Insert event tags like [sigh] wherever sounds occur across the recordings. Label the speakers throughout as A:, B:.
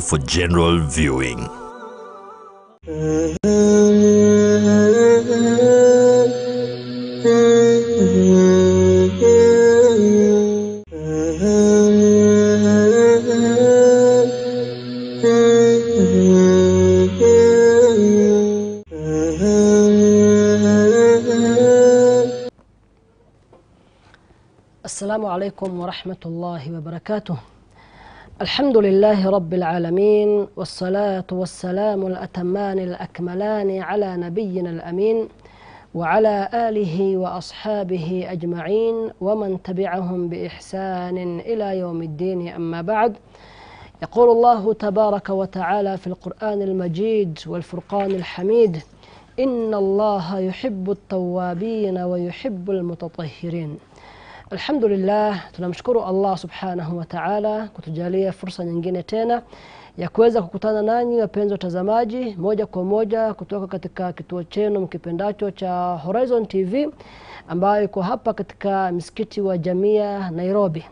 A: for general viewing.
B: السلام عليكم ورحمة الله وبركاته الحمد لله رب العالمين والصلاة والسلام الأتمان الأكملان على نبينا الأمين وعلى آله وأصحابه أجمعين ومن تبعهم بإحسان إلى يوم الدين أما بعد يقول الله تبارك وتعالى في القرآن المجيد والفرقان الحميد إن الله يحب التوابين ويحب المتطهرين Alhamdulillah, tunamshukuru Allah subhanahu wa ta'ala kutujalia fursa nyingine tena ya kuweza kukutana nanyi wapenzi watazamaji, moja kwa moja kutoka katika kituo chenu mkipendacho cha Horizon TV ambayo iko hapa katika msikiti wa Jamia Nairobi.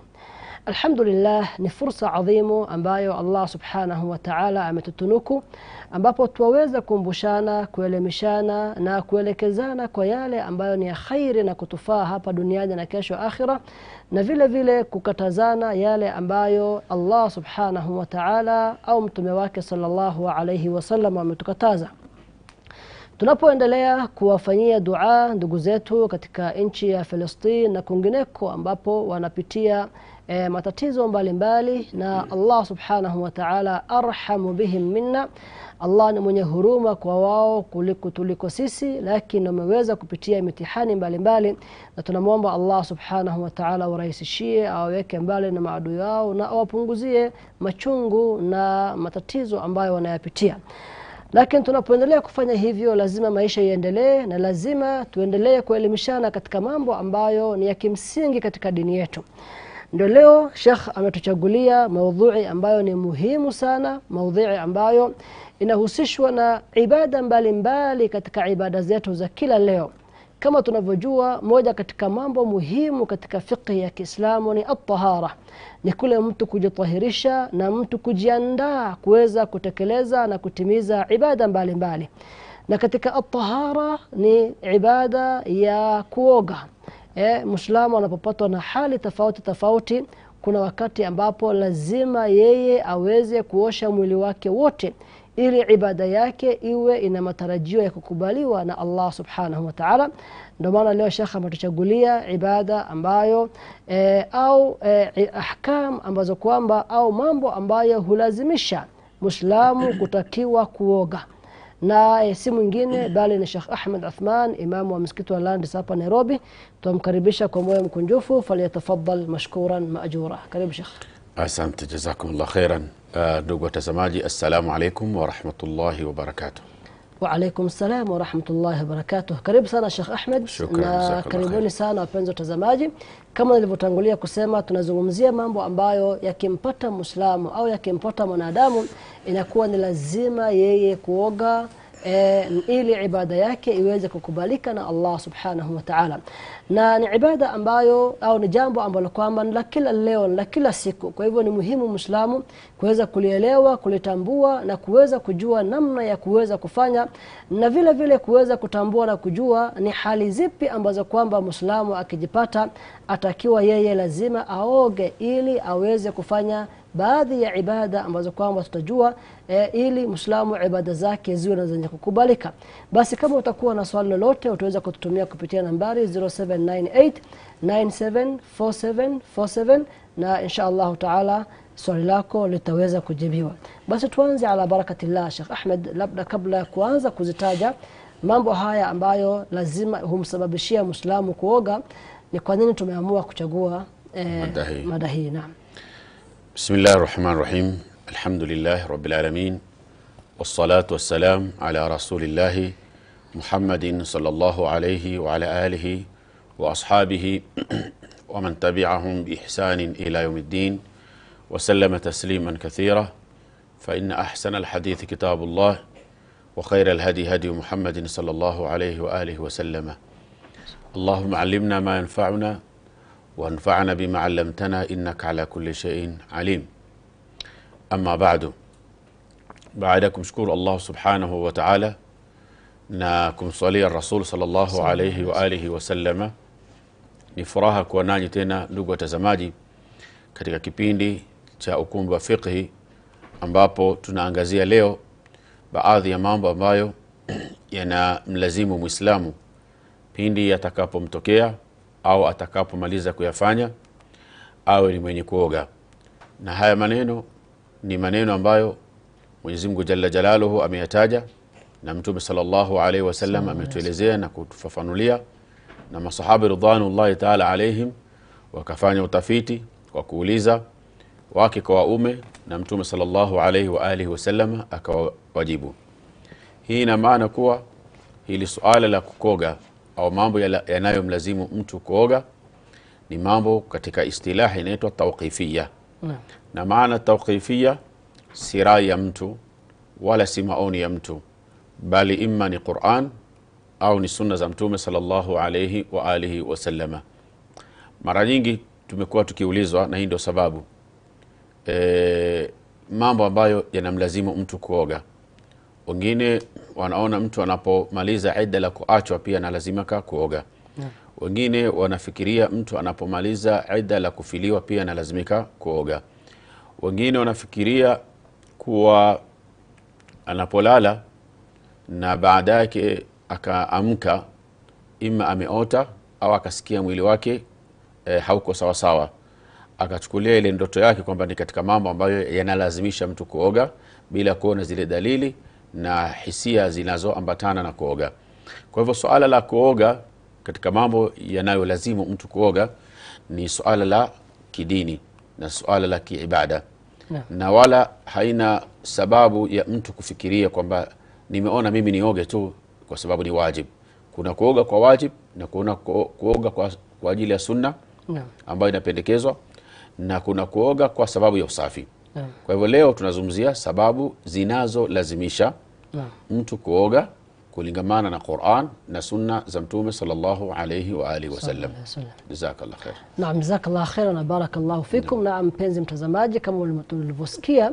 B: Alhamdulillah ni fursa adhimu ambayo Allah subhanahu wataala ametutunuku, ambapo twaweza kumbushana kuelimishana na kuelekezana kwa yale ambayo ni ya khairi na kutufaa hapa duniani na kesho akhira, na vile vile kukatazana yale ambayo Allah subhanahu wataala au mtume wake sallallahu alayhi wasallam ametukataza. Tunapoendelea kuwafanyia duaa ndugu zetu katika nchi ya Palestina na kwingineko ambapo wanapitia e, matatizo mbalimbali mbali, na Allah subhanahu wa ta'ala arhamu bihim minna Allah ni mwenye huruma kwa wao kuliko tuliko sisi lakini wameweza kupitia mitihani mbalimbali mbali, na tunamwomba Allah subhanahu wa ta'ala warahisishie awaweke mbali na maadui yao na awapunguzie machungu na matatizo ambayo wanayapitia lakini tunapoendelea kufanya hivyo lazima maisha iendelee na lazima tuendelee kuelimishana katika mambo ambayo ni ya kimsingi katika dini yetu ndio leo shekh ametuchagulia maudhui ambayo ni muhimu sana, maudhui ambayo inahusishwa na ibada mbalimbali mbali katika ibada zetu za kila leo. Kama tunavyojua, moja katika mambo muhimu katika fiqhi ya Kiislamu ni at-tahara, ni kule mtu kujitahirisha na mtu kujiandaa kuweza kutekeleza na kutimiza ibada mbalimbali mbali. Na katika at-tahara ni ibada ya kuoga eh, mwislamu anapopatwa na hali tofauti tofauti kuna wakati ambapo lazima yeye aweze kuosha mwili wake wote ili ibada yake iwe ina matarajio ya kukubaliwa na Allah subhanahu wa ta'ala ndio maana leo shekha ametuchagulia ibada ambayo e, au e, ahkam ambazo kwamba au mambo ambayo hulazimisha Muislamu kutakiwa kuoga na si mwingine bali ni Sheikh Ahmed Athman, imamu wa msikiti wa Lands hapa Nairobi. Twamkaribisha kwa moyo mkunjufu, falyatafaddal mashkuran maajura. Karibu Sheikh.
C: Asante, jazakumullah khairan. Uh, ndugu uh, watazamaji, assalamu alaikum warahmatullahi wabarakatuh.
B: Waalaikum salam warahmatullahi wabarakatuh. Karibu sana Sheikh Ahmed, na karibuni sana wapenzi watazamaji. Kama nilivyotangulia kusema, tunazungumzia mambo ambayo yakimpata Muislamu au yakimpata mwanadamu, inakuwa ni lazima yeye kuoga Eh, ili ibada yake iweze kukubalika na Allah subhanahu wa ta'ala na ni ibada ambayo au ni jambo ambalo kwamba la kila leo la kila siku kwa hivyo ni muhimu Muislamu kuweza kulielewa kulitambua na kuweza kujua namna ya kuweza kufanya na vile vile kuweza kutambua na kujua ni hali zipi ambazo kwamba Muislamu akijipata atakiwa yeye lazima aoge ili aweze kufanya baadhi ya ibada ambazo kwamba tutajua e, ili mslamu ibada zake ziwe na zenye kukubalika basi kama utakuwa na swali lolote utaweza kututumia kupitia nambari 0798 974747 na insha allahu taala swali lako litaweza kujibiwa basi tuanze ala barakatillah shekh Ahmed labda kabla ya kuanza kuzitaja mambo haya ambayo lazima humsababishia mslamu kuoga ni kwa nini tumeamua kuchagua eh, mada hii naam
C: بسم الله الرحمن الرحيم الحمد لله رب العالمين والصلاة والسلام على رسول الله محمد صلى الله عليه وعلى آله وأصحابه ومن تبعهم بإحسان إلى يوم الدين وسلم تسليما كثيرا فإن أحسن الحديث كتاب الله وخير الهدي هدي محمد صلى الله عليه وآله وسلم اللهم علمنا ما ينفعنا وانفعنا بما علمتنا إنك على كل شيء عليم أما بعد baada ya kumshukuru allah subhanahu wataala na kumswalia rasul salllahu alaihi waalihi wasalama ni furaha kuwa nanyi tena ndugu watazamaji katika kipindi cha ukumbi wa fiqhi ambapo tunaangazia leo baadhi ya mambo ambayo [clears throat] yanamlazimu mwislamu pindi yatakapomtokea au atakapomaliza kuyafanya awe ni mwenye kuoga na haya maneno ni maneno ambayo Mwenyezi Mungu Jalla Jalaluhu ameyataja na Mtume sallallahu alaihi wasallam ametuelezea na kutufafanulia na masahaba ridwanullahi taala alaihim wakafanya utafiti kwa kuuliza wake kwa waume na Mtume sallallahu alaihi wa alihi wasallam akawajibu. Hii ina maana kuwa hili suala la kukoga au mambo yanayomlazimu mtu kuoga ni mambo katika istilahi inaitwa tauqifia na, maana tauqifia si rai ya mtu wala si maoni ya mtu bali imma ni Quran au ni sunna za Mtume sallallahu alaihi wa alihi wasalama Mara nyingi tumekuwa tukiulizwa, na hii ndio sababu e, mambo ambayo yanamlazimu mtu kuoga. Wengine wanaona mtu anapomaliza ida la kuachwa pia analazimika kuoga yeah. Wengine wanafikiria mtu anapomaliza ida la kufiliwa pia analazimika kuoga. Wengine wanafikiria kuwa anapolala na baada yake akaamka, ima ameota au akasikia mwili wake e, hauko sawasawa akachukulia ile ndoto yake kwamba ni katika mambo ambayo yanalazimisha mtu kuoga bila kuona zile dalili na hisia zinazoambatana na kuoga. Kwa hivyo suala la kuoga katika mambo yanayolazimu mtu kuoga ni suala la kidini na suala la kiibada na, na wala haina sababu ya mtu kufikiria kwamba nimeona mimi nioge tu kwa sababu ni wajib. Kuna kuoga kwa wajib na kuna kuoga kwa, kwa ajili ya sunna ambayo inapendekezwa na kuna kuoga kwa sababu ya usafi. Kwa hivyo leo tunazungumzia sababu zinazolazimisha mtu kuoga kulingamana na Qur'an na sunna za Mtume sallallahu alayhi wa alihi wasallam. Jazakallah khair.
B: Naam, jazakallah khair na barakallahu fikum. Na mpenzi mtazamaji, kama ulivyosikia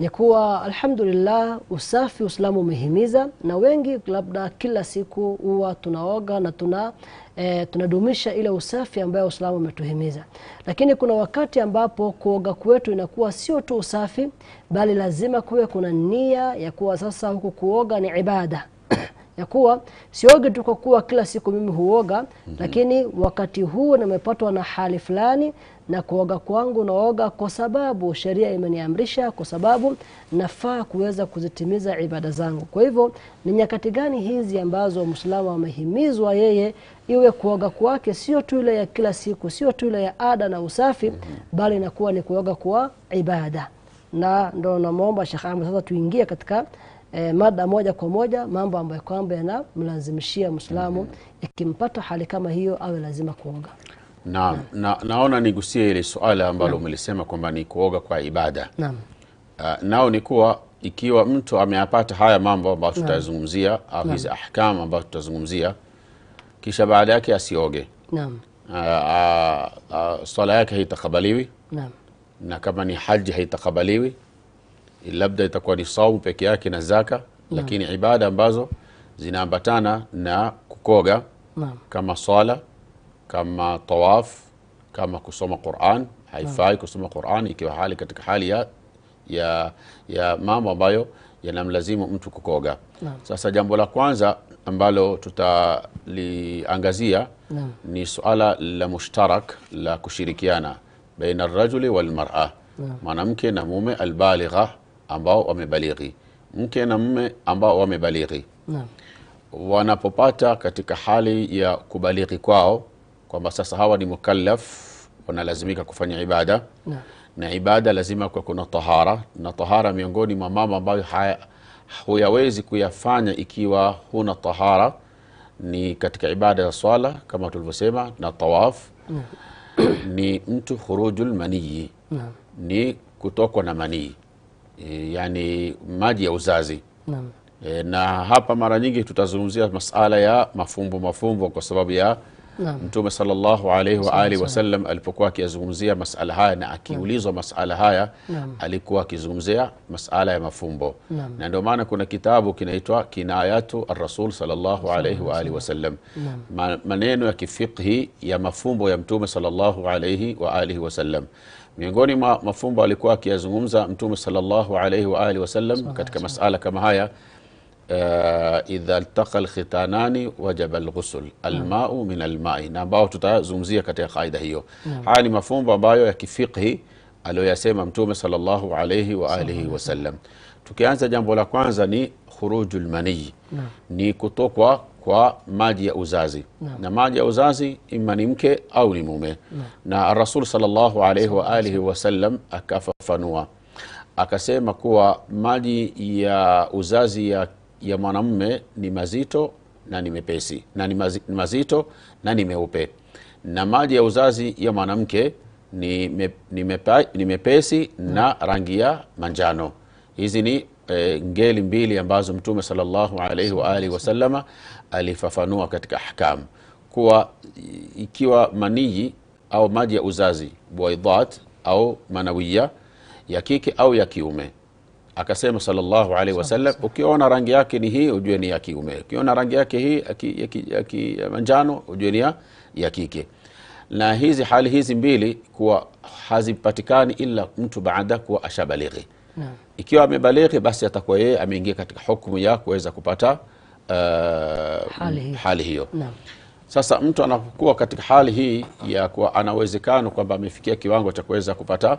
B: ni kuwa alhamdulillah usafi Uislamu umehimiza, na wengi labda kila siku huwa tunaoga na tuna e, tunadumisha ile usafi ambayo Uislamu umetuhimiza, lakini kuna wakati ambapo kuoga kwetu inakuwa sio tu usafi, bali lazima kuwe kuna nia ya kuwa sasa huku kuoga ni ibada ya kuwa siogi tu kwa kuwa kila siku mimi huoga mm -hmm. lakini wakati huu nimepatwa na hali fulani na kuoga kwangu naoga kwa sababu sheria imeniamrisha kwa sababu nafaa kuweza kuzitimiza ibada zangu kwa hivyo ni nyakati gani hizi ambazo mwislamu amehimizwa yeye iwe kuoga kwake sio tu ile ya kila siku sio tu ile ya ada na usafi mm -hmm. bali inakuwa ni kuoga kwa ibada na ndo namwomba shekh ahmed sasa tuingie katika e, mada moja kwa moja mambo ambayo kwamba yanamlazimishia Muislamu mm -hmm. hali kama hiyo awe lazima kuoga.
C: na, na, naona nigusie ile suala ambalo umelisema kwamba ni kuoga kwa ibada. Naam. Uh, nao ni kuwa ikiwa mtu ameyapata haya mambo ambayo tutazungumzia au hizi ahkam ambazo tutazungumzia kisha baada yake asioge. Naam. Uh, uh, uh, swala yake haitakabaliwi. Naam. Na kama ni haji haitakabaliwi labda itakuwa ni saumu peke yake na zaka na. Lakini ibada ambazo zinaambatana na kukoga na. kama swala kama tawaf kama kusoma Quran haifai kusoma Quran ikiwa hali katika hali ya, ya, ya mambo ambayo yanamlazimu mtu kukoga na. Sasa jambo la kwanza ambalo tutaliangazia ni suala la mushtarak la kushirikiana baina rajuli wal mar'a, mwanamke na mume albaligha ambao wamebalighi, mke na mme ambao wamebalighi no. wanapopata katika hali ya kubalighi kwao kwamba sasa hawa ni mukallaf, wanalazimika kufanya ibada no. na ibada lazima kuwa kuna tahara, na tahara miongoni mwa mambo ambayo huyawezi kuyafanya ikiwa huna tahara ni katika ibada ya swala kama tulivyosema na tawaf no. ni mtu khurujul maniyi no. ni kutokwa na manii e, yani maji ya uzazi E, na hapa mara nyingi tutazungumzia masala ya mafumbo mafumbo kwa sababu ya Naam. Mtume sallallahu alaihi wa wasallam alipokuwa akiyazungumzia masala haya na akiulizwa masala haya Naam. alikuwa akizungumzia masala ya mafumbo Naam. na ndio maana kuna kitabu kinaitwa Kinayatu arasul rasul alaihi wa alihi wasallam, maneno ya kifiqhi ya mafumbo ya Mtume sallallahu alaihi wa alihi wasallam miongoni mwa mafumbo alikuwa akiyazungumza mtume sallallahu alaihi wasallam katika masala kama haya uh, idha ltaka lkhitanani wajaba lghusul almau min almai na ambao tutazungumzia katika kaida hiyo haya ni mafumbo ambayo ya kifiqhi aliyoyasema mtume sallallahu alaihi wasallam tukianza jambo la kwanza ni khuruju lmanii ni kutokwa kwa maji ya uzazi no. na maji ya uzazi ima ni mke au ni mume no. na rasul salllahu alaihi waalihi wasallam akafafanua akasema kuwa maji ya uzazi ya, ya mwanamume ni mazito na ni mepesi na ni mazito na ni meupe na maji ya uzazi ya mwanamke ni, me, ni, mepa, ni mepesi no. na rangi ya manjano hizi ni e, ngeli mbili ambazo mtume salllahu alaihi waalihi wasalama alifafanua katika ahkam kuwa ikiwa manii au maji ya uzazi buaidat au manawiya ya kike au ya kiume akasema salllahu alaihi wasallam ukiona rangi yake ni hii ujue ni ya kiume ukiona rangi yake hii manjano ujue ni ya kike na hizi hali hizi mbili kuwa hazipatikani ila mtu baada kuwa ashabalighi ikiwa amebalighi basi atakuwa yeye ameingia katika hukmu ya kuweza kupata uh, hali hiyo, hali hiyo. Sasa mtu anapokuwa katika hali hii ya kuwa ana uwezekano kwamba amefikia kiwango cha kuweza kupata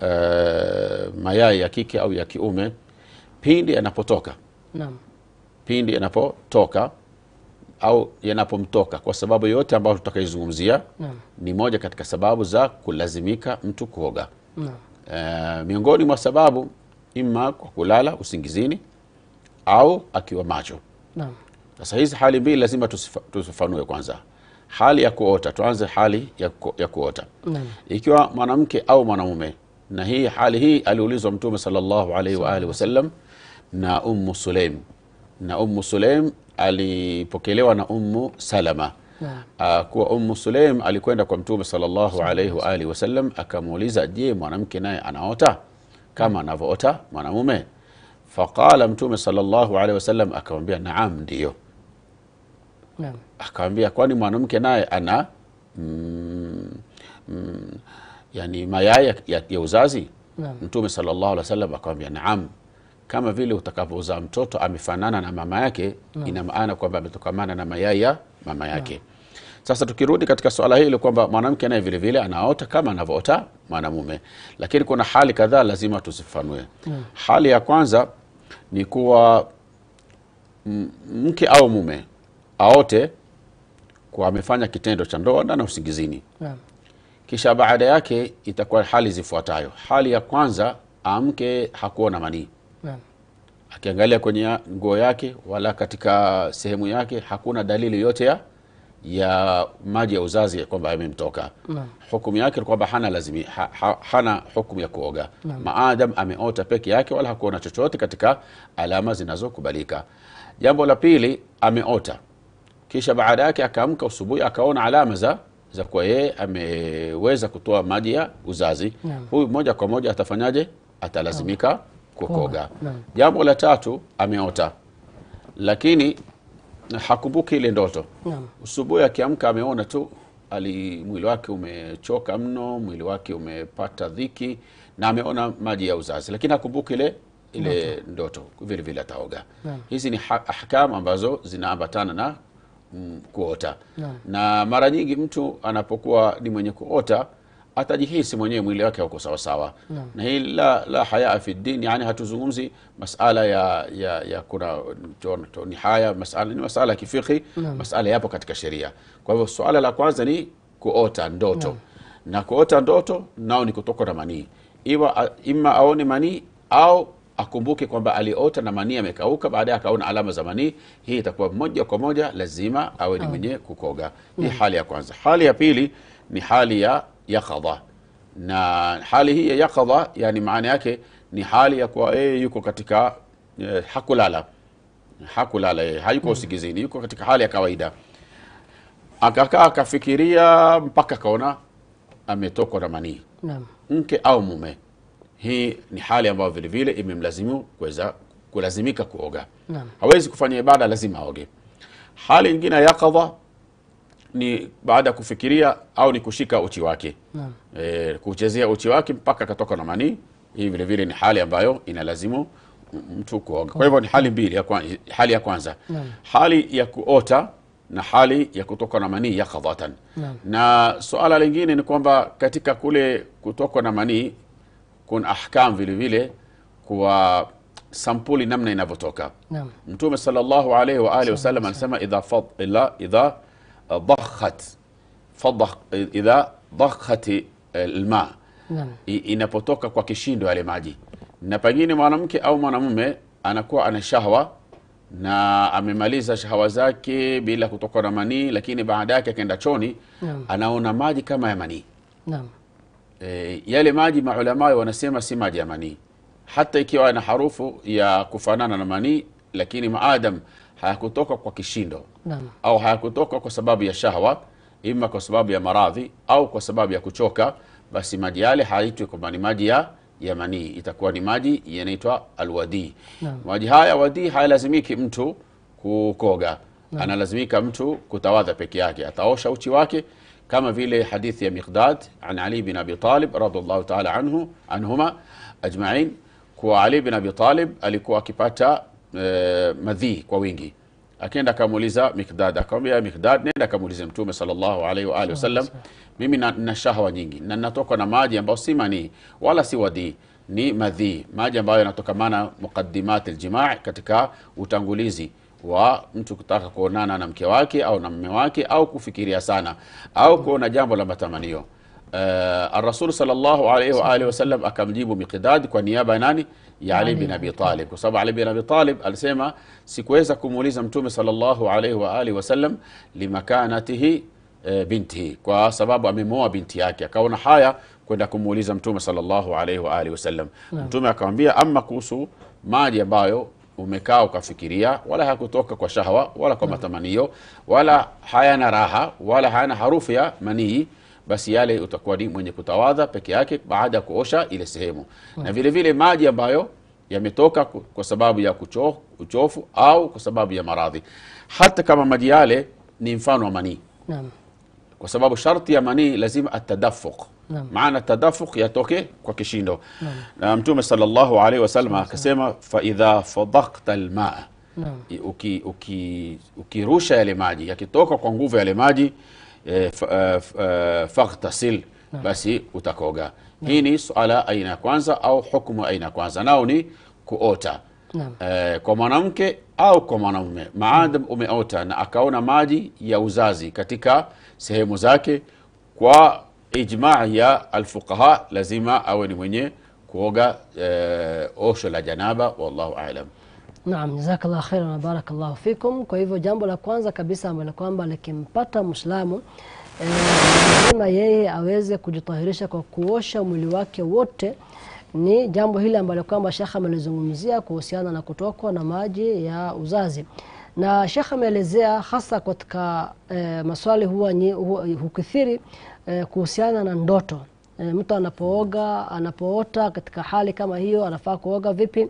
C: uh, mayai ya kike au ya kiume pindi yanapotoka Naam. pindi yanapotoka au yanapomtoka, kwa sababu yote ambayo tutakaizungumzia ni moja katika sababu za kulazimika mtu kuoga. e, miongoni mwa sababu, ima kwa kulala usingizini au akiwa macho sasa hizi hali mbili lazima tusifanue kwanza. Hali ya kuota, tuanze hali ya, ku, ya kuota. Naam. Ikiwa mwanamke au mwanamume na hii hali hii aliulizwa Mtume sallallahu alaihi wa alihi wasallam na Ummu Sulaim. Na Ummu Sulaim alipokelewa na Ummu Salama. Naam. Ah, kuwa Ummu Sulaim alikwenda kwa Mtume sallallahu alaihi wa alihi wasallam akamuuliza, je, mwanamke naye anaota kama anavyoota mwanamume? faqala mtume salllahu alehi wasallam akamwambia naam ndiyo akawambia kwani mwanamke naye ana mm, mm, yani mayai ya, ya, ya uzazi yeah. mtume salllahu alehi wasallam akawambia naam kama vile utakapozaa mtoto amefanana na mama yake ina maana kwamba ametokamana na mayai ya mama yake Sasa tukirudi katika suala hili kwamba mwanamke naye vile vile anaota kama anavyoota mwanamume, lakini kuna hali kadhaa lazima tuzifanue. Mm. Hali ya kwanza ni kuwa mke au mume aote kwa amefanya kitendo cha ndoa ndani usingizini yeah. Kisha baada yake itakuwa hali zifuatayo. Hali ya kwanza, amke hakuona manii yeah. Akiangalia kwenye nguo yake wala katika sehemu yake hakuna dalili yote ya ya maji ya uzazi ya kwamba amemtoka no. Hukumu yake ni kwamba hana lazimi, ha, ha, hana hukumu ya kuoga no. Maadam ameota peke yake wala hakuona chochote katika alama zinazokubalika. Jambo la pili, ameota kisha baada yake akaamka usubuhi akaona alama za za kuwa yeye ameweza kutoa maji ya uzazi no. Huyu moja kwa moja atafanyaje? Atalazimika no. kukoga no. Jambo la tatu, ameota lakini hakumbuki ile ndoto. Naam. akiamka ameona tu ali mwili wake umechoka mno, mwili wake umepata dhiki na ameona maji ya uzazi, lakini hakumbuki ile ile ndoto, Vile vile ataoga. Hizi ni ahkamu ambazo zinaambatana na mm, kuota. Naam. Na mara nyingi mtu anapokuwa ni mwenye kuota atajihisi mwenyewe mwili wake uko sawasawa no. na hii la, la hayaa fi din, yani hatuzungumzi masala ya, ya, ya kuna ni haya masala, ni masala ya kifikhi no. masala yapo katika sheria. Kwa hivyo suala la kwanza ni kuota ndoto no. na kuota ndoto nao ni kutoka na manii, iwa ima aone manii au akumbuke kwamba aliota na manii amekauka, baadaye akaona alama za manii. Hii itakuwa moja kwa moja lazima awe ni mwenye kukoga. Hii hali ya kwanza. Hali ya pili ni hali ya yakadha na hali hii ya yakadha yani maana yake ni hali ya kuwa yeye yuko katika eh, hakulala hakulala yeye hayuko hmm. usigizini yuko katika hali ya kawaida akakaa akafikiria mpaka akaona ametokwa na manii mke au mume hii ni hali ambayo vilevile imemlazimu kuweza kulazimika kuoga Naam. hawezi kufanya ibada lazima aoge hali ingine ya ni baada ya kufikiria au ni kushika uchi wake E, kuchezea uchi wake mpaka akatoka na manii. Hii vile vile ni hali ambayo inalazimu mtu kuoga. Kwa hivyo ni hali mbili, ya kwanza, hali ya kwanza na. hali ya kuota na hali ya kutoka na manii yakadhatan mm. na suala lingine ni kwamba katika kule kutoka na manii kuna ahkam vile vile kwa sampuli namna inavyotoka na. Mtume sallallahu alaihi wa alihi wasallam anasema idha fadla idha ضخت fadha idha dhakhati alma inapotoka kwa kishindo yale maji na pengine mwanamke au mwanamume anakuwa ana shahwa na amemaliza shahwa zake bila kutoka na manii lakini baada yake akaenda choni anaona maji kama ya manii E, yale maji maulamayo wanasema si maji ya manii hata ikiwa na harufu ya kufanana na manii lakini maadam hayakutoka kwa kishindo Naam. au hayakutoka kwa sababu ya shahwa, ima kwa sababu ya maradhi au kwa sababu ya kuchoka, basi maji yale haitwi kwamba ni maji ya ya manii, itakuwa ni maji yanaitwa alwadii. Maji haya wadii hayalazimiki mtu kukoga Naam. analazimika mtu kutawadha peke yake, ataosha uchi wake kama vile hadithi ya Miqdad an Ali bin Abi Talib radhiallahu ta'ala anhu anhuma ajma'in, kuwa Ali bin Abi Talib alikuwa akipata e, eh, madhii kwa wingi. Akaenda akamuuliza Mikdad, akamwambia Mikdad, nenda akamuulize Mtume sallallahu alaihi wa alihi wasallam, mimi na shahwa nyingi na natoka na maji ambayo si manii wala si wadii ni madhii, maji ambayo yanatokamana muqaddimat aljimaa, katika utangulizi wa mtu kutaka kuonana na mke wake au na mme wake au kufikiria sana au kuona jambo la matamanio. Uh, eh, Arasul sallallahu alaihi wa wasallam akamjibu Miqdad kwa niaba ya nani? ya Ali bin Abi Talib, kwa sababu Ali bin Abi Talib alisema sikuweza kumuuliza Mtume sallallahu alaihi wa alihi wasallam limakanatihi e, bintihi, kwa sababu amemoa binti yake, akaona haya kwenda kumuuliza Mtume sallallahu alaihi wa alihi wasallam. Mtume akamwambia, ama kuhusu maji ambayo umekaa ukafikiria, wala hakutoka kwa shahwa wala kwa matamanio wala hayana raha wala hayana harufu ya manii basi yale utakuwa ni mwenye kutawadha peke yake baada ya kuosha ile sehemu na vile vile maji ambayo yametoka kwa sababu ya kucho, uchofu au kwa sababu ya maradhi hata kama maji yale ni mfano wa manii kwa sababu sharti ya manii lazima atadafuq maana tadafuq yatoke kwa kishindo na mtume sallallahu alaihi wasallam akasema faidha fadakta lmaa ukirusha uki, uki yale maji yakitoka kwa nguvu yale maji Eh, eh, eh, faghtasil, basi utakoga. Hii ni suala aina ya kwanza au hukumu aina ya kwanza, nao ni kuota eh, kwa mwanamke au kwa mwanamume. Maadam umeota na akaona maji ya uzazi katika sehemu zake, kwa ijmaa ya alfuqaha lazima awe ni mwenye kuoga eh, osho la janaba. Wallahu aalam.
B: Naam, jazakallah khairan na barakallahu fikum. Kwa hivyo jambo la kwanza kabisa ambalo kwamba likimpata Muislamu eh, lazima e, yeye aweze kujitahirisha kwa kuosha mwili wake wote. Ni jambo hili ambalo kwamba Sheikh amelizungumzia kuhusiana na kutokwa na maji ya uzazi, na Sheikh ameelezea hasa katika e, maswali huwa, ni hukithiri e, kuhusiana na ndoto e, mtu anapooga anapoota katika hali kama hiyo anafaa kuoga vipi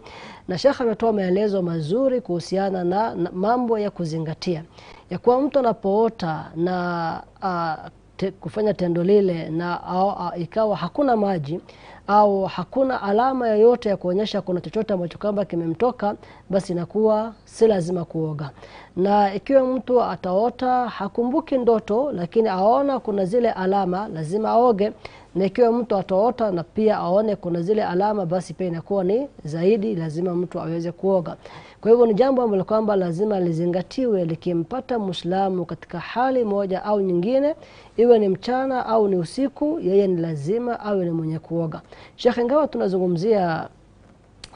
B: na shekhe ametoa maelezo mazuri kuhusiana na, na mambo ya kuzingatia ya kuwa mtu anapoota na a, te, kufanya tendo lile na a, a, ikawa hakuna maji au hakuna alama yoyote ya kuonyesha kuna chochote ambacho kwamba kimemtoka basi inakuwa si lazima kuoga na ikiwa mtu ataota hakumbuki ndoto lakini aona kuna zile alama lazima aoge na ikiwa mtu ataota na pia aone kuna zile alama, basi pia inakuwa ni zaidi, lazima mtu aweze kuoga. Kwa hivyo ni jambo ambalo kwamba lazima lizingatiwe likimpata Muislamu katika hali moja au nyingine, iwe ni mchana au ni usiku, yeye ni lazima awe ni mwenye kuoga. shekhe ingawa tunazungumzia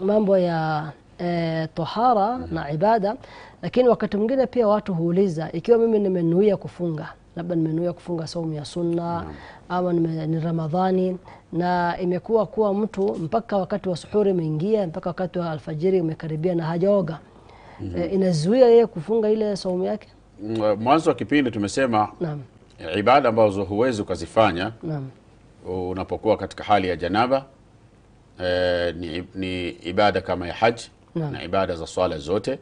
B: mambo ya E, tohara na ibada, lakini wakati mwingine pia watu huuliza, ikiwa mimi nimenuia kufunga labda nimenuia kufunga saumu ya sunna ama ni Ramadhani, na imekuwa kuwa mtu mpaka wakati wa suhuri umeingia mpaka wakati wa alfajiri umekaribia na hajaoga mm -hmm. E, inazuia yeye kufunga ile saumu yake.
C: Mm, eh, mwanzo wa kipindi tumesema naam, eh, ibada ambazo huwezi ukazifanya unapokuwa katika hali ya janaba e, ni, ni ibada kama ya haji na ibada za swala zote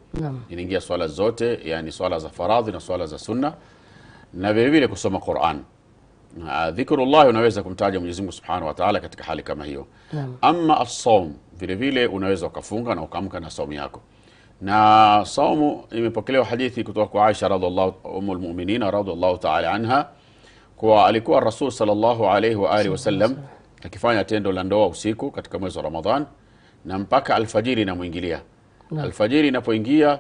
C: inaingia swala zote, yani swala za faradhi na swala za sunna na vile vile kusoma Qur'an. dhikrullah unaweza kumtaja Mwenyezi Mungu Subhanahu wa Ta'ala katika hali kama hiyo. Naam. Ama as-sawm, vile vile unaweza ukafunga na ukamka na saumu yako. Na saumu imepokelewa hadithi kutoka kwa Aisha radhiallahu ummul mu'minin radhiallahu ta'ala anha kwa alikuwa Rasul sallallahu alayhi wa alihi wasallam akifanya tendo la ndoa usiku katika mwezi wa Ramadhan na mpaka alfajiri inamwingilia. Alfajiri inapoingia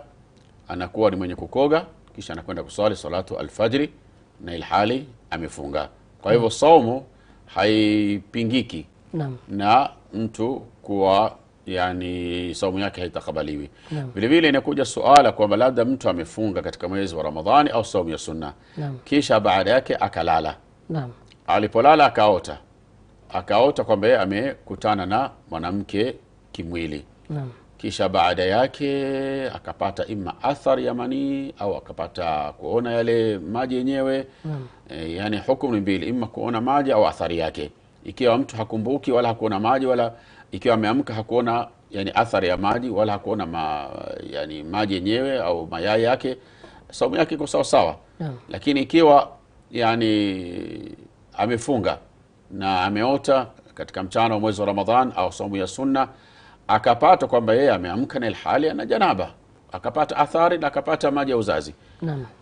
C: anakuwa ni mwenye kukoga kisha anakwenda kuswali salatu alfajri na ilhali amefunga. Kwa hivyo saumu haipingiki na, na mtu kuwa yani saumu yake haitakabaliwi. Vilevile inakuja suala kwamba labda mtu amefunga katika mwezi wa Ramadhani au saumu ya sunna kisha baada yake akalala na, alipolala akaota akaota kwamba yeye amekutana na mwanamke kimwili na kisha baada yake akapata ima athari ya manii au akapata kuona yale maji yenyewe mm. E, yani hukumu ni mbili, ima kuona maji au athari yake. Ikiwa mtu hakumbuki wala hakuona maji wala ikiwa ameamka hakuona yani athari ya maji wala hakuona ma, yani maji yenyewe au mayai yake, saumu yake iko sawa sawa mm. Lakini ikiwa yani amefunga na ameota katika mchana wa mwezi wa Ramadhan au saumu ya sunna akapata kwamba yeye ameamka na ilhali ana janaba, akapata athari na akapata maji ya uzazi,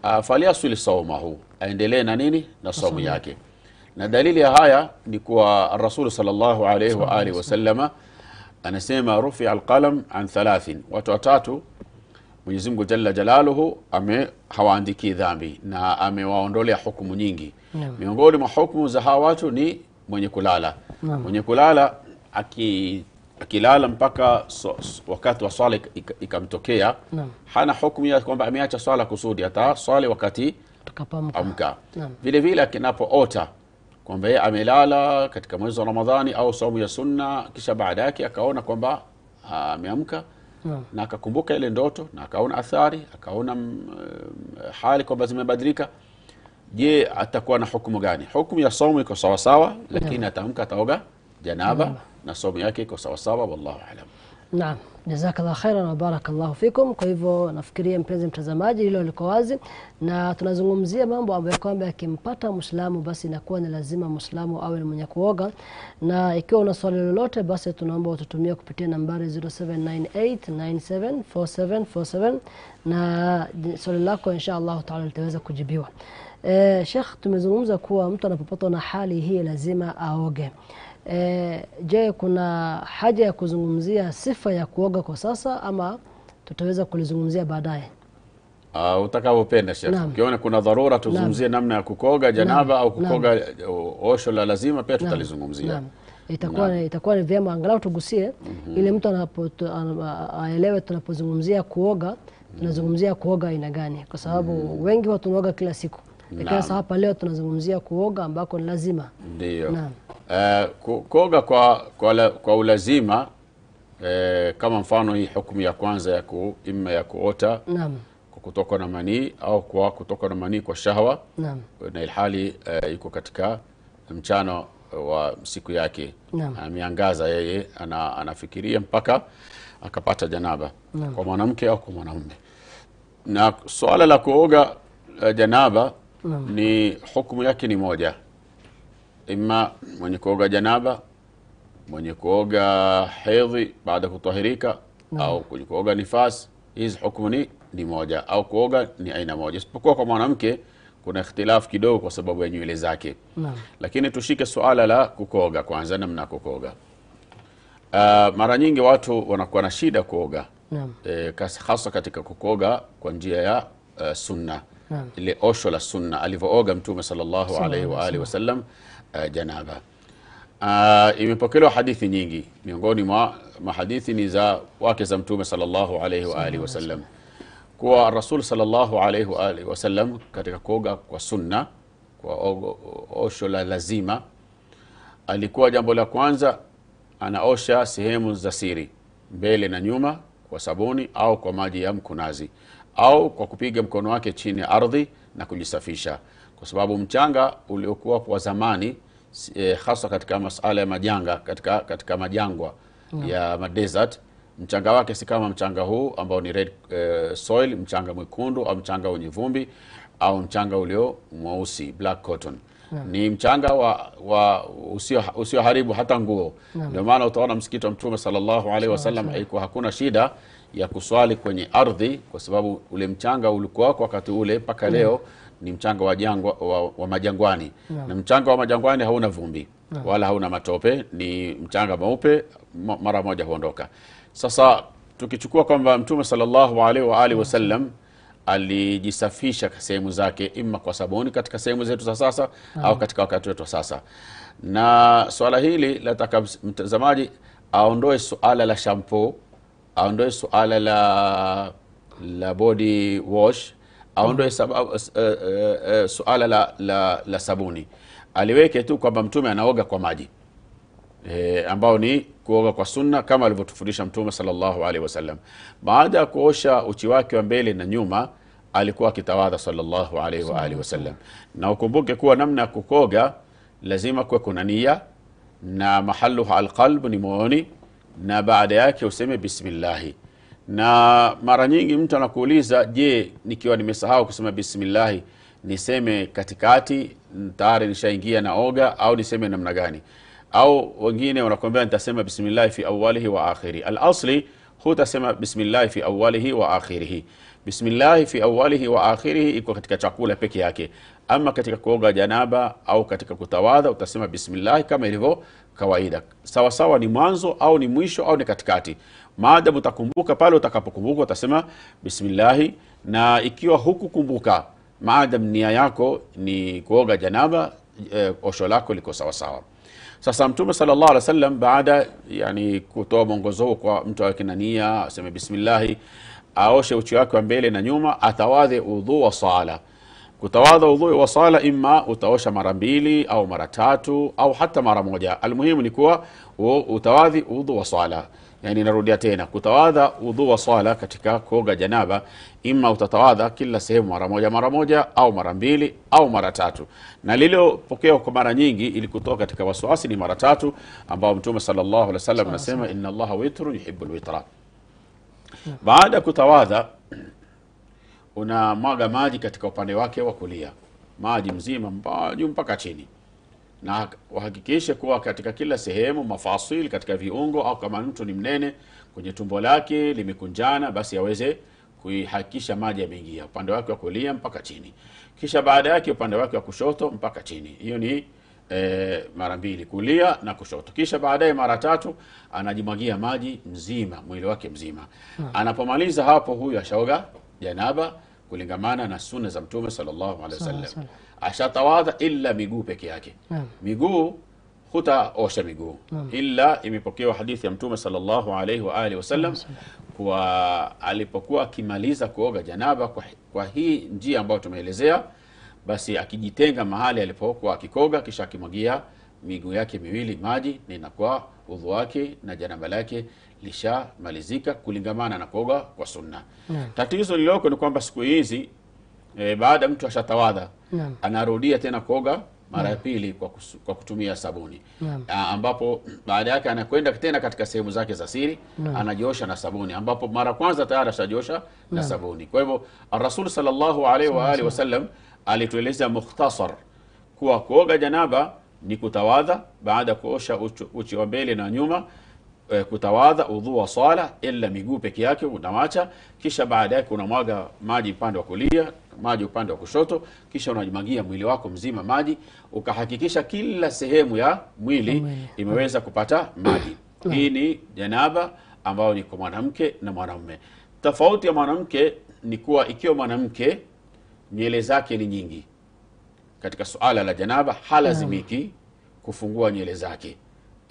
C: ah, faliaswili saumahu, aendelee na nini na saumu yake. Na dalili ya haya ni kuwa Rasulu sallallahu alaihi wa alihi wasallama anasema rufia alqalam an thalathin, watu watatu Mwenyezi Mungu jalla jalaluhu ame hawaandikii dhambi na amewaondolea hukumu nyingi. Miongoni mwa hukumu za hawa watu ni mwenye kulala. Mwenye kulala aki akilala mpaka so, so, wakati wa swala ikamtokea ika hana hukmu ya kwamba ameacha swala kusudi, ataswali wakati amka. Vile vile akinapoota kwamba yeye amelala katika mwezi wa Ramadhani au saumu ya sunna, kisha baada yake akaona kwamba ameamka na akakumbuka ile ndoto na akaona athari, akaona mm, eh, hali kwamba zimebadilika Je, atakuwa na hukumu gani? Hukumu ya saumu iko sawasawa, lakini atamka ataoga janaba Nama na somo yake iko sawasawa, wallahu alam.
B: Naam, jazakallah khairan wa barakallahu fikum. Kwa hivyo nafikiria mpenzi mtazamaji, hilo liko wazi, na tunazungumzia mambo ambayo kwamba yakimpata Muislamu basi inakuwa ni lazima Muislamu awe ni mwenye kuoga, na ikiwa una swali lolote, basi tunaomba ututumia kupitia nambari 0798974747 na swali lako insha allahu taala litaweza kujibiwa. Eh, Sheikh, tumezungumza kuwa mtu anapopatwa na hali hii lazima aoge. E, je, kuna haja ya kuzungumzia sifa ya kuoga kwa sasa ama tutaweza kulizungumzia baadaye?
C: Uh, ah, utakavyopenda shekhi. Ukiona kuna dharura tuzungumzie namna ya kukoga janaba Naam. au kukoga osho la lazima pia tutalizungumzia.
B: Itakuwa itakuwa ni vyema angalau tugusie mm -hmm. ili mtu anapo aelewe tunapozungumzia kuoga tunazungumzia kuoga aina gani, kwa sababu mm -hmm. wengi huwa tunaoga kila siku, lakini sasa hapa leo tunazungumzia kuoga ambako ni lazima.
C: Ndio. Eh, kuoga kwa, kwa, kwa ulazima eh, kama mfano hii hukumu ya kwanza ya ku, ima ya kuota naam, kwa kutoka na manii au kwa kutoka na manii kwa shahwa naam, na ilhali eh, iko katika mchano eh, wa siku yake ameangaza ah, yeye ana, anafikiria mpaka akapata janaba naam, kwa mwanamke au kwa mwanaume Na swala la kuoga uh, janaba naam, ni hukumu yake ni moja ima mwenye kuoga janaba, mwenye kuoga hedhi baada ya kutahirika au kwenye kuoga nifasi, hizi hukumu ni ni moja au kuoga ni aina moja, isipokuwa kwa mwanamke kuna ikhtilafu kidogo kwa sababu ya nywele zake Lakini tushike suala la kukoga kwanza, namna kukoga. Uh, mara nyingi watu wanakuwa na shida kuoga no. Eh, hasa katika kukoga kwa njia ya uh, sunna Ile osho la sunna alivyooga Mtume sallallahu alaihi wa alihi wasallam uh, janaba uh, imepokelewa hadithi nyingi, miongoni mwa mahadithi ni za wake za Mtume sallallahu alaihi wa alihi wasallam kuwa Rasul sallallahu alaihi wa alihi wasallam katika kuoga kwa sunna kwa osho la lazima, alikuwa jambo la kwanza anaosha sehemu za siri, mbele na nyuma, kwa sabuni au kwa maji ya mkunazi au kwa kupiga mkono wake chini ya ardhi na kujisafisha kwa sababu mchanga uliokuwa kwa zamani e, eh, hasa katika masala ya majanga katika, katika majangwa yeah. ya madesert mchanga wake si kama mchanga huu ambao ni red e, soil mchanga mwekundu au mchanga wenye vumbi au mchanga ulio mweusi black cotton yeah. ni mchanga wa, wa usioharibu hata nguo ndio yeah. maana utaona msikiti wa mtume sallallahu alaihi wasallam haikuwa hakuna shida ya kuswali kwenye ardhi kwa sababu ule mchanga ulikuwa wakati ule mpaka mm. leo mm ni mchanga wa, jangwa, wa, wa majangwani yeah. Na mchanga wa majangwani hauna vumbi yeah. Wala hauna matope, ni mchanga mweupe, mara moja huondoka. Sasa tukichukua kwamba Mtume sallallahu alaihi wa alihi wasallam alijisafisha sehemu zake ima kwa sabuni katika sehemu zetu za sasa yeah. Au katika wakati wetu wa sasa, na swala hili lataka mtazamaji aondoe suala la shampoo, aondoe suala la, la body wash aondoe sababu, uh, uh, uh, suala la, la, la sabuni aliweke tu kwamba mtume anaoga kwa maji e, ambao ni kuoga kwa sunna kama alivyotufundisha mtume sallallahu alaihi wasallam. Baada ya kuosha uchi wake wa mbele na nyuma alikuwa akitawadha sallallahu alaihi wa alihi wasallam. Na ukumbuke kuwa namna ya kukoga lazima kuwe kuna nia na mahaluha alqalbu ni moyoni, na baada yake useme bismillahi na mara nyingi mtu anakuuliza, je, nikiwa nimesahau kusema bismillahi niseme katikati tayari nishaingia na oga, au niseme namna gani? Au wengine wanakuambia nitasema bismillahi fi awalihi wa akhiri. Alasli hutasema bismillahi fi awalihi wa akhirihi. Bismillahi fi awalihi wa akhirihi iko katika chakula peke yake. Ama katika kuoga janaba au katika kutawadha utasema bismillahi kama ilivyo kawaida, sawasawa ni mwanzo au ni mwisho au ni katikati maadamu utakumbuka pale utakapokumbuka utasema bismillahi na ikiwa hukukumbuka maadam nia yako ni kuoga janaba e, osho lako liko sawasawa sasa mtume salllah alih wasallam baada yani kutoa mwongozo huo kwa mtu aweke aseme bismillahi aoshe uchi wake wa mbele na nyuma atawadhe udhu wa sala kutawadha udhu wa sala ima utaosha mara mbili au mara tatu au hata mara moja almuhimu ni kuwa utawadhi udhu wa sala yani narudia tena kutawadha udhu wa swala katika kuoga janaba ima utatawadha kila sehemu mara moja mara moja au mara mbili au mara tatu na lililopokewa kwa mara nyingi ili kutoka katika wasiwasi ni mara tatu ambao mtume sallallahu alaihi wasallam anasema inna allaha witru yuhibu lwitra baada ya kutawadha unamwaga maji katika upande wake wa kulia maji mzima mpaka chini na wahakikishe kuwa katika kila sehemu mafasili katika viungo, au kama mtu ni mnene kwenye tumbo lake limekunjana, basi aweze kuihakikisha maji yameingia upande wake wa kulia mpaka chini, kisha baada yake upande wake wa kushoto mpaka chini. Hiyo ni e, mara mbili, kulia na kushoto, kisha baadaye mara tatu anajimwagia maji mzima mwili wake mzima. Hmm. Anapomaliza hapo, huyu ashaoga janaba kulingamana na sunna za Mtume sallallahu alaihi wasallam. Ashatawadha illa miguu peke yake, miguu hutaosha miguu ila. Imepokewa hadithi ya Mtume sallallahu alaihi wa alihi wasallam kwa alipokuwa akimaliza kuoga janaba kwa, kwa hii njia ambayo tumeelezea, basi akijitenga mahali alipokuwa akikoga, kisha akimwagia miguu yake miwili maji, na inakuwa udhu wake na janaba lake lishamalizika kulingamana na kuoga kwa sunna. yeah. Tatizo lilioko ni kwamba siku hizi e, baada mtu ashatawadha anarudia tena kuoga mara ya pili kwa, kusu, kwa kutumia sabuni A, ambapo baada yake anakwenda tena katika sehemu zake za siri anajiosha na sabuni, ambapo mara kwanza tayari ashajiosha na sabuni. Kwa hivyo Rasul sallallahu alaihi wa alihi wasallam alitueleza mukhtasar kuwa kuoga janaba ni kutawadha baada ya kuosha uchi wa mbele na nyuma Eh, kutawadha udhu wa swala ila miguu peke yake unawacha, kisha baada yake unamwaga maji upande wa kulia, maji upande wa kushoto, kisha unajimagia mwili wako mzima maji, ukahakikisha kila sehemu ya mwili imeweza kupata maji. Mm. Hii ni janaba ambayo ni kwa mwanamke na mwanamume. Tofauti ya mwanamke ni kuwa ikiwa mwanamke nywele zake ni nyingi, katika suala la janaba halazimiki mm. kufungua nywele zake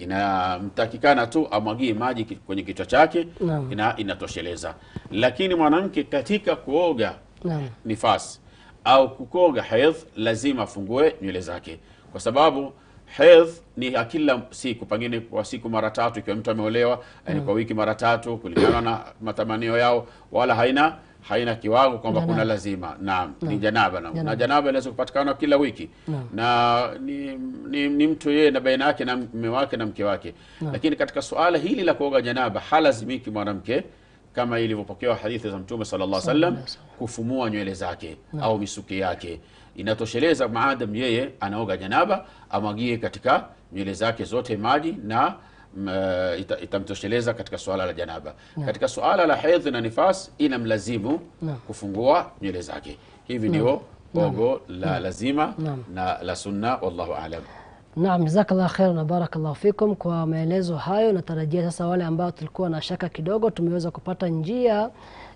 C: inamtakikana tu amwagie maji kwenye kichwa chake ina, inatosheleza. Lakini mwanamke katika kuoga nifasi au kukoga hedh lazima afungue nywele zake, kwa sababu hedh ni kila siku, pengine kwa siku mara tatu, ikiwa mtu ameolewa, kwa wiki mara tatu, kulingana na matamanio yao, wala haina haina kiwango kwamba kuna lazima na, na, ni janaba na, Na janaba inaweza kupatikana kila wiki na, na ni, ni, ni mtu yeye na baina yake na mume wake na mke wake Lakini katika suala hili la kuoga janaba halazimiki mwanamke kama ilivyopokewa hadithi za Mtume sallallahu kufumua nywele zake na. au misuki yake inatosheleza maadam yeye anaoga janaba amwagie katika nywele zake zote maji na itamtosheleza mm, eh, ita, itamtosheleza katika suala la janaba no. Katika suala la hedhi na nifas mlazimu no. kufungua nywele zake. Hivi ndio gogo la no. lazima no. na la sunna, wallahu aalam.
B: Naam, jazakallah khairan na barakallahu fikum kwa maelezo hayo. Natarajia sasa wale ambao tulikuwa na shaka kidogo, tumeweza kupata njia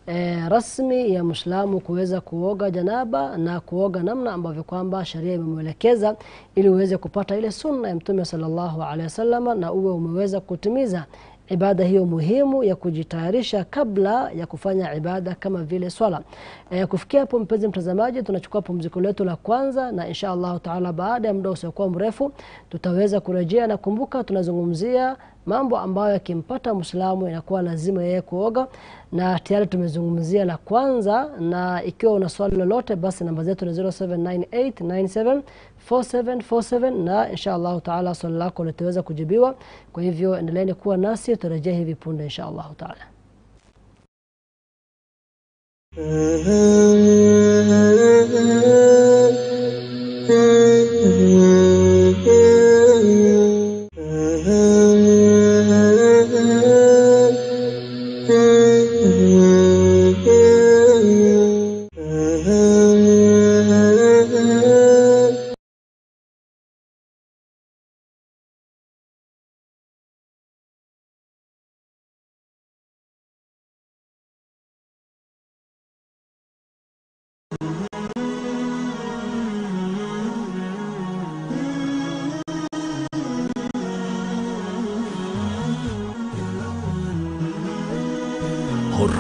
B: e, rasmi ya mwislamu kuweza kuoga janaba na kuoga namna ambavyo kwamba sharia imemwelekeza ili uweze kupata ile sunna ya Mtume sallallahu alaihi wasallam na uwe umeweza kutimiza ibada hiyo muhimu ya kujitayarisha kabla ya kufanya ibada kama vile swala. E, kufikia hapo mpenzi mtazamaji, tunachukua pumziko letu la kwanza, na insha allahu taala baada ya muda usiokuwa mrefu tutaweza kurejea. Na kumbuka tunazungumzia mambo ambayo yakimpata mwislamu inakuwa lazima yeye kuoga na tayari tumezungumzia la kwanza, na ikiwa una swali lolote, basi namba zetu ni 0798974747 na insha allahu taala swali lako litaweza kujibiwa. Kwa hivyo endeleeni kuwa nasi, turejea hivi punde insha allahu taala. Mm-hmm.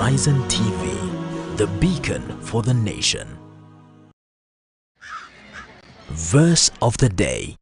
D: Horizon TV, the beacon for the nation.
A: Verse of the day.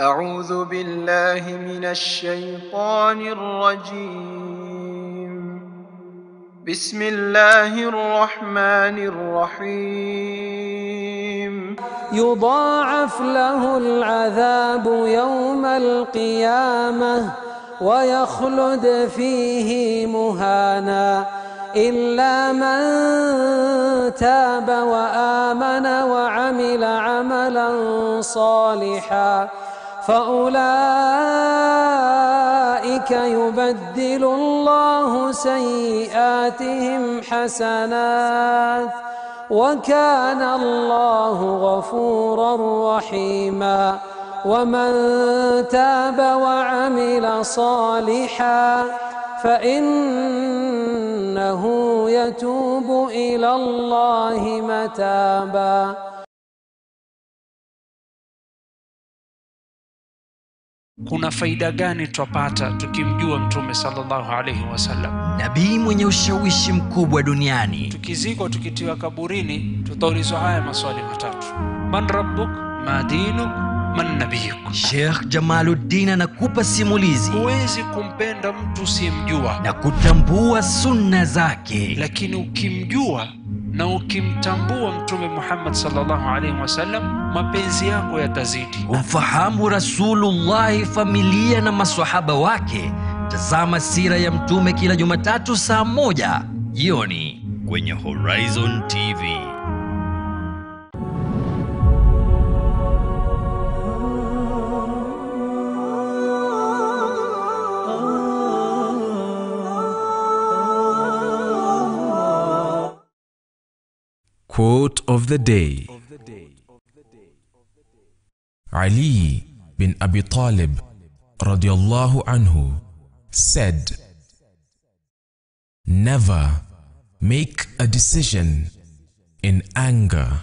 E: أعوذ بالله من الشيطان الرجيم. بسم الله الرحمن الرحيم.
A: يضاعف
E: له العذاب يوم القيامة ويخلد فيه مهانا إلا من
B: تاب وآمن وعمل عملا صالحا فأولئك يبدل الله سيئاتهم حسنات وكان الله غفورا
A: رحيماً ومن تاب وعمل صالحا
E: فإنه يتوب إلى الله متابا
F: Kuna faida gani twapata tukimjua Mtume sallallahu alaihi wasallam, nabii mwenye ushawishi mkubwa duniani? Tukizikwa, tukitiwa kaburini, tutaulizwa haya maswali matatu: man rabbuk, ma dinuk man nabiyukum. Sheikh Jamaluddin anakupa simulizi. Huwezi kumpenda mtu usiyemjua na kutambua sunna zake, lakini ukimjua na ukimtambua Mtume Muhammad sallallahu alaihi wasallam, mapenzi yako yatazidi.
A: Umfahamu Rasulullahi, familia na maswahaba wake.
F: Tazama sira ya Mtume kila Jumatatu saa moja jioni kwenye Horizon TV. Quote of the day
C: Ali bin Abi Talib radiallahu anhu
D: said, Never make a decision in anger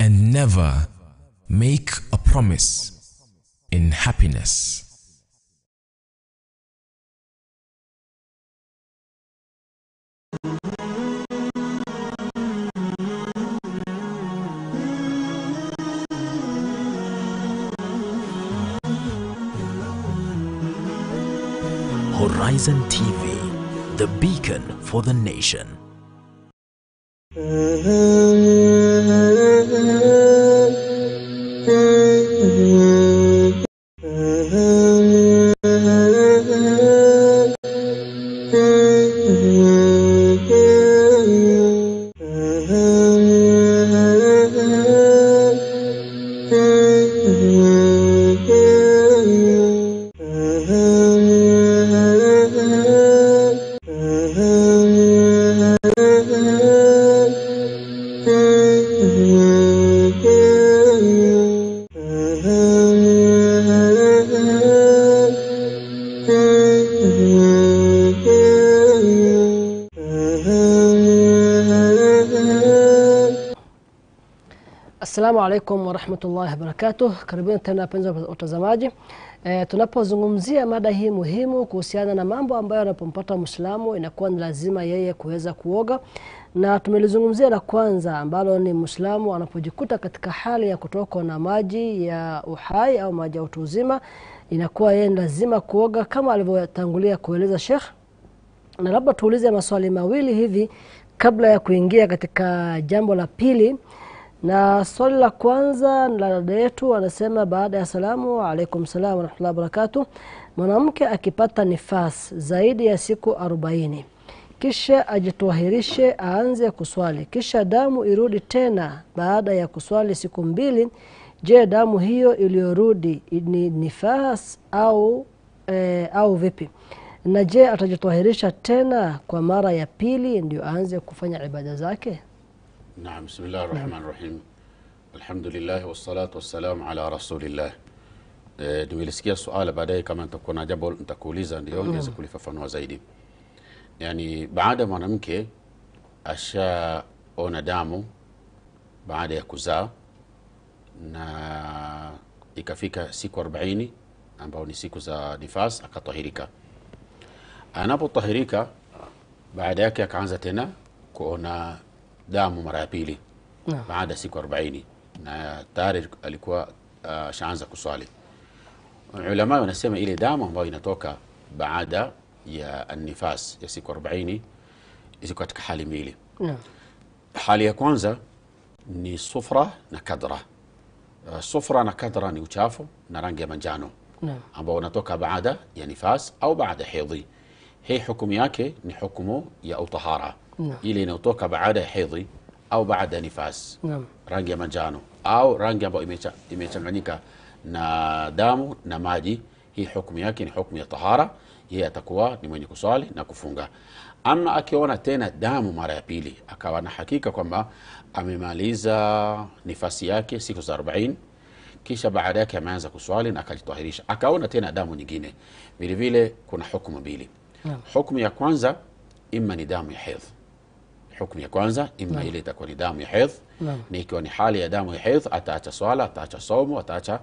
D: and never
F: make a promise in happiness.
D: Horizon TV, the beacon for the nation. Mm-hmm.
A: [laughs]
B: Assalamu alaikum warahmatullahi wabarakatuh. Karibuni tena wapenzi watazamaji. E, tunapozungumzia mada hii muhimu kuhusiana na mambo ambayo anapompata Muislamu inakuwa ni lazima yeye kuweza kuoga, na tumelizungumzia la kwanza ambalo ni Muislamu anapojikuta katika hali ya kutokwa na maji ya uhai au maji ya utu uzima, inakuwa yeye ni lazima kuoga kama alivyotangulia kueleza Sheikh, na labda tuulize maswali mawili hivi kabla ya kuingia katika jambo la pili na swali la kwanza la dada yetu anasema baada ya salamu alaikum salam warahmatullahi wabarakatu mwanamke akipata nifas zaidi ya siku 40 kisha ajitwahirishe aanze kuswali kisha damu irudi tena baada ya kuswali siku mbili je damu hiyo iliyorudi ni nifas au, e, au vipi na je atajitwahirisha tena kwa mara ya pili ndio aanze kufanya ibada zake
C: نعم بسم الله الرحمن نعم. الرحيم الحمد لله والصلاة والسلام على رسول الله e, nimelisikia suala baadaye kama nitakuwa na jambo nitakuuliza ndio mm. niweze kulifafanua zaidi yani baada ya mwanamke ashaona damu baada ya kuzaa na ikafika siku 40 ambao ni siku za nifas akatahirika anapotahirika baada yake akaanza tena kuona damu mara ya pili no. baada ya siku 40 na tayari alikuwa ashaanza uh, kuswali. Ulama wanasema ile damu ambayo inatoka baada ya nifas ya siku 40 ziko katika hali mbili no. Hali ya kwanza ni sufra na kadra. Uh, sufra na kadra ni uchafu na rangi ya manjano no. ambao unatoka baada ya nifas au baada hedhi. Hii hukumu yake ni hukumu ya utahara ile inayotoka baada ya hedhi au baada ya nifasi rangi ya manjano au rangi ambayo imechanganyika na damu na maji hii hukumu yake ni hukumu ya tahara yeye atakuwa ni mwenye kuswali na kufunga ama akiona tena damu mara ya pili akawa na hakika kwamba amemaliza nifasi yake siku za 40 kisha baada yake ameanza kuswali na akajitahirisha akaona tena damu nyingine vilevile kuna hukumu mbili yeah. hukumu ya kwanza ima ni damu ya hedhi hukmu ya kwanza ima ile itakuwa ni damu ya hedh na ikiwa ni hali ya damu ya hedh ataacha swala ataacha somo ataacha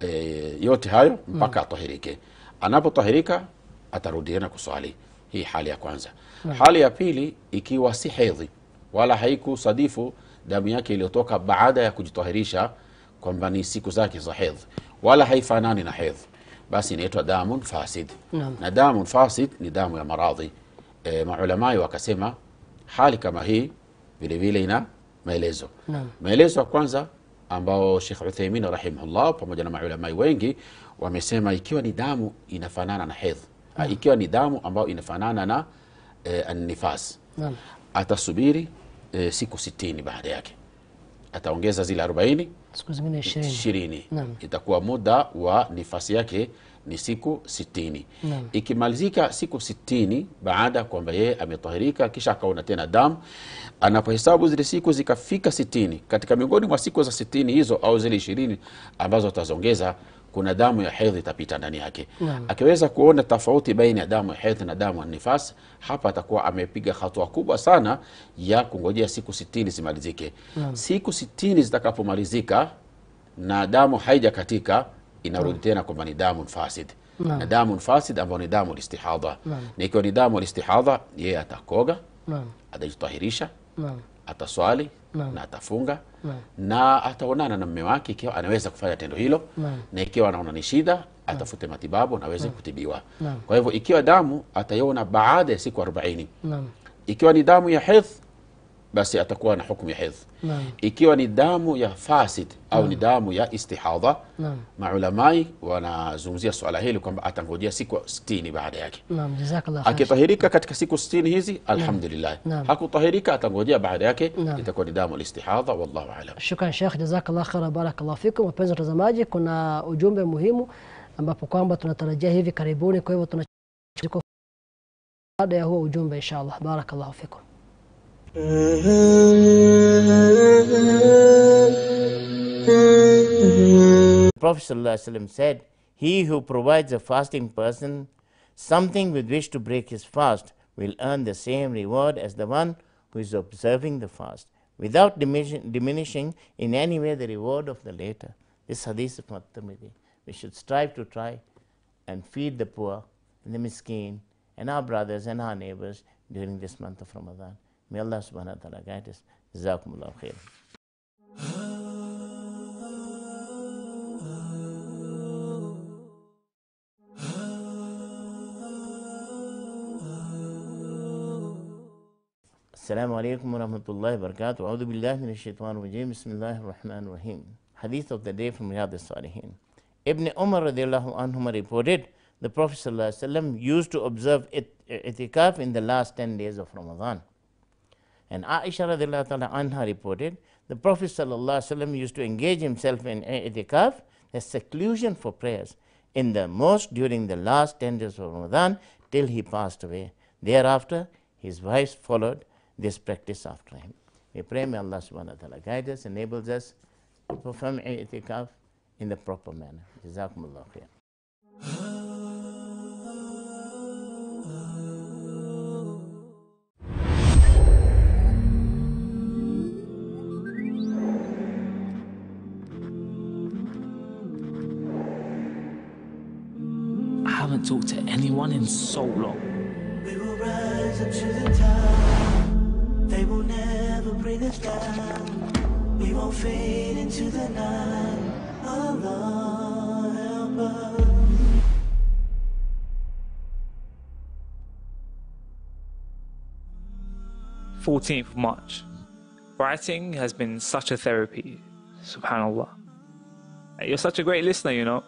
C: e, yote hayo mpaka atahirike anapotahirika atarudia na kuswali hii hali ya kwanza na. hali ya pili ikiwa si hedhi wala haikusadifu damu yake iliyotoka baada ya kujitahirisha kwamba ni siku zake za hedh wala haifanani na hedh basi inaitwa damun fasid na, na damun fasid ni damu ya maradhi e, maulamai wakasema hali kama hii vilevile vile ina maelezo no. maelezo ya kwanza ambao Sheikh Uthaymin rahimahullah pamoja na maulamai wengi wamesema, ikiwa ni damu inafanana na hedhi no. Ah, ikiwa ni damu ambayo inafanana na e, eh, nifas no. atasubiri e, siku sitini baada yake ataongeza zile 40
A: siku zingine 20
C: no. itakuwa muda wa nifasi yake ni siku sitini Naam. ikimalizika siku sitini baada ya kwamba yeye ametahirika kisha akaona tena damu anapohesabu zile siku zikafika sitini katika miongoni mwa siku za sitini hizo au zile ishirini ambazo atazongeza kuna damu ya hedhi itapita ndani yake Naam. akiweza kuona tofauti baina ya damu ya hedhi na damu ya nifas hapa atakuwa amepiga hatua kubwa sana ya kungojea siku sitini zimalizike Naam. siku sitini zitakapomalizika na damu haijakatika inarudi tena kwamba ni damu fasid na damu fasid ambayo ni damu listihadha na ikiwa ni damu listihadha yeye atakoga atajitahirisha ataswali na atafunga na ataonana na mme wake ikiwa anaweza kufanya tendo hilo na ikiwa anaona ni shida atafute matibabu na aweze kutibiwa kwa hivyo ikiwa damu ataiona baada ya siku 40 ikiwa ni damu ya hedh basi atakuwa na hukumu ya hedhi. Ikiwa ni damu ya fasid au ni damu ya istihadha, maulamai wanazungumzia swala hili kwamba atangojea siku 60 baada yake. Akitahirika katika siku 60 hizi alhamdulillah, hakutahirika atangojea baada yake itakuwa ni damu alistihadha. Wallahu
B: alam. Shukran Sheikh, jazakallah khairan, barakallah fikum. Wapenzi watazamaji, kuna ujumbe muhimu ambapo kwamba tunatarajia hivi karibuni, kwa hivyo tunachukua baada ya huo ujumbe inshallah. Barakallahu fikum.
D: Mm-hmm. Prophet ﷺ said, He who provides a fasting person something with which to break his fast will earn the same reward as the one who is observing the fast, without diminishing in any way the reward of the latter. This hadith of Matamidi. We should strive to try and feed the poor and the miskin and our brothers and our neighbors during this month of Ramadan. May Allah subhanahu wa ta'ala guide us. Jazakumullah khairan. السلام عليكم ورحمة الله وبركاته أعوذ بالله من الشيطان الرجيم بسم الله الرحمن الرحيم حديث of the day from رياض الصالحين ابن عمر رضي الله عنهما reported the Prophet صلى الله عليه وسلم used to observe it, uh, in the last 10 days of Ramadan And Aisha radiallahu ta'ala anha reported, the Prophet sallallahu used to engage himself in itikaf, a seclusion for prayers, in the mosque during the last 10 days of Ramadan till he passed away. Thereafter, his wives followed this practice after him. We pray may Allah subhanahu wa ta'ala guide us, enables us to perform itikaf in the proper manner. Jazakumullah khair.
F: talked to anyone in so long. We will rise up to
E: the top. They will never bring us down. We won't fade into the night. Allah oh, help us.
F: Fourteenth of March. Writing has been such a therapy. Subhanallah. You're such a great listener, you know.